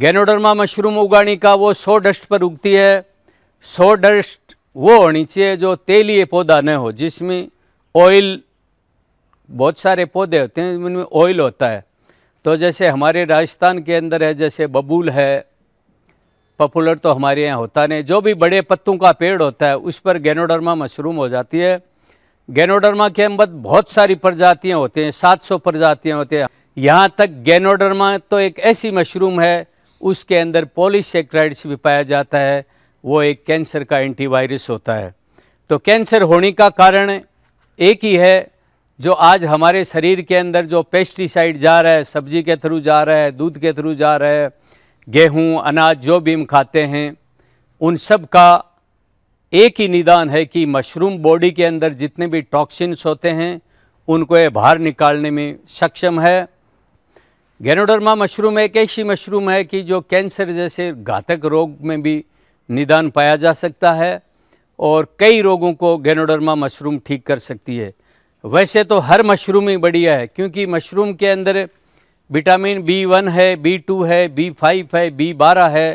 गेनोडरमा mushroom उगाने का वो सौ डस्ट पर उगती है सौ डस्ट वो होनी चाहिए जो तेलीय पौधा न हो जिसमें ऑयल बहुत सारे पौधे होते हैं उनमें ऑयल होता है तो जैसे हमारे राजस्थान के अंदर है जैसे बबूल है पॉपुलर तो हमारे यहाँ होता नहीं जो भी बड़े पत्तों का पेड़ होता है उस पर गेनोडरमा मशरूम हो जाती है गेनोडरमा के अंदर बहुत सारी प्रजातियाँ होती हैं 700 प्रजातियाँ होती हैं यहाँ तक गेनोडरमा तो एक ऐसी मशरूम है उसके अंदर पॉलीसेक्राइड्स भी पाया जाता है वो एक कैंसर का एंटीवायरस होता है तो कैंसर होने का कारण एक ही है जो आज हमारे शरीर के अंदर जो पेस्टिसाइड जा रहा है सब्जी के थ्रू जा रहा है दूध के थ्रू जा रहा है गेहूं अनाज जो भी हम खाते हैं उन सब का एक ही निदान है कि मशरूम बॉडी के अंदर जितने भी टॉक्सिन्स होते हैं उनको ये बाहर निकालने में सक्षम है गेनोडर्मा मशरूम एक ऐसी मशरूम है कि जो कैंसर जैसे घातक रोग में भी निदान पाया जा सकता है और कई रोगों को गेनोडर्मा मशरूम ठीक कर सकती है वैसे तो हर मशरूम ही बढ़िया है क्योंकि मशरूम के अंदर विटामिन बी वन है बी टू है बी फाइव है बी बारह है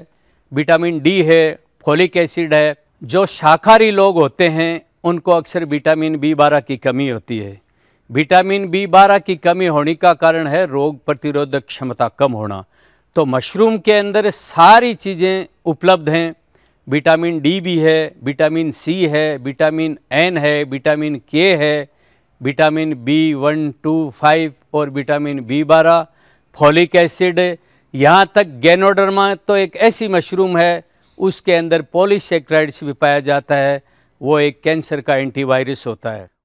विटामिन डी है फोलिक एसिड है जो शाकाहारी लोग होते हैं उनको अक्सर विटामिन बी बारह की कमी होती है विटामिन बी बारह की कमी होने का कारण है रोग प्रतिरोधक क्षमता कम होना तो मशरूम के अंदर सारी चीज़ें उपलब्ध हैं विटामिन डी भी है विटामिन सी है विटामिन एन है विटामिन के है vitamin B one two five और विटामिन बी बारह फॉलिक एसिड यहाँ तक गेनोडर्मा तो एक ऐसी मशरूम है उसके अंदर पॉलीसेक्राइड्स भी पाया जाता है वो एक कैंसर का एंटीवायरस होता है